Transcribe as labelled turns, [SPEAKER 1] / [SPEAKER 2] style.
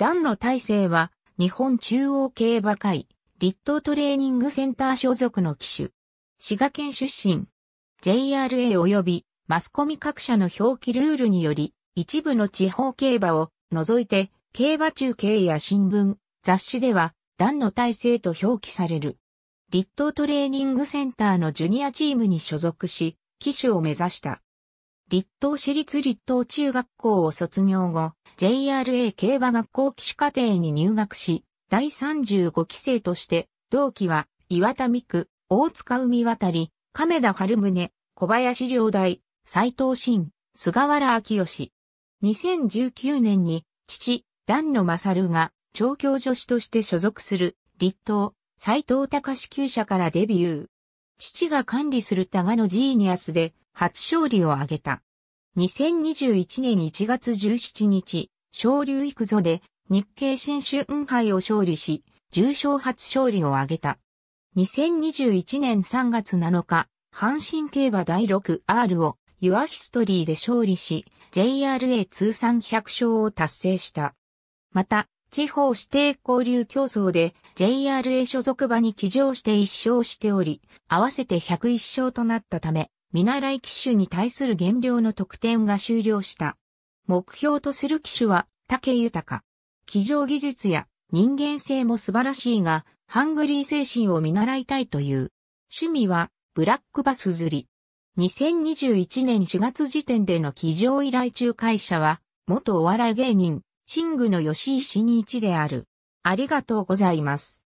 [SPEAKER 1] 団の大成は、日本中央競馬会、立東トレーニングセンター所属の騎手。滋賀県出身。JRA 及びマスコミ各社の表記ルールにより、一部の地方競馬を除いて、競馬中継や新聞、雑誌では、団の大成と表記される。立東トレーニングセンターのジュニアチームに所属し、騎手を目指した。立東市立立東中学校を卒業後、JRA 競馬学校騎士課程に入学し、第35期生として、同期は岩田美久、大塚海渡り、亀田春宗、小林良大、斎藤慎、菅原明義。2019年に、父、段野勝が、調教助手として所属する、立東、斎藤隆厩舎からデビュー。父が管理する多賀のジーニアスで、初勝利を挙げた。2021年1月17日、昇竜育ぞで日経新春杯を勝利し、重賞初勝利を挙げた。2021年3月7日、阪神競馬第 6R をユアヒストリーで勝利し、JRA 通算100勝を達成した。また、地方指定交流競争で JRA 所属馬に騎乗して1勝しており、合わせて101勝となったため、見習い機種に対する減量の特典が終了した。目標とする機種は、竹豊。機上技術や人間性も素晴らしいが、ハングリー精神を見習いたいという。趣味は、ブラックバス釣り。2021年4月時点での機上依頼中会社は、元お笑い芸人、シングの吉井新一である。ありがとうございます。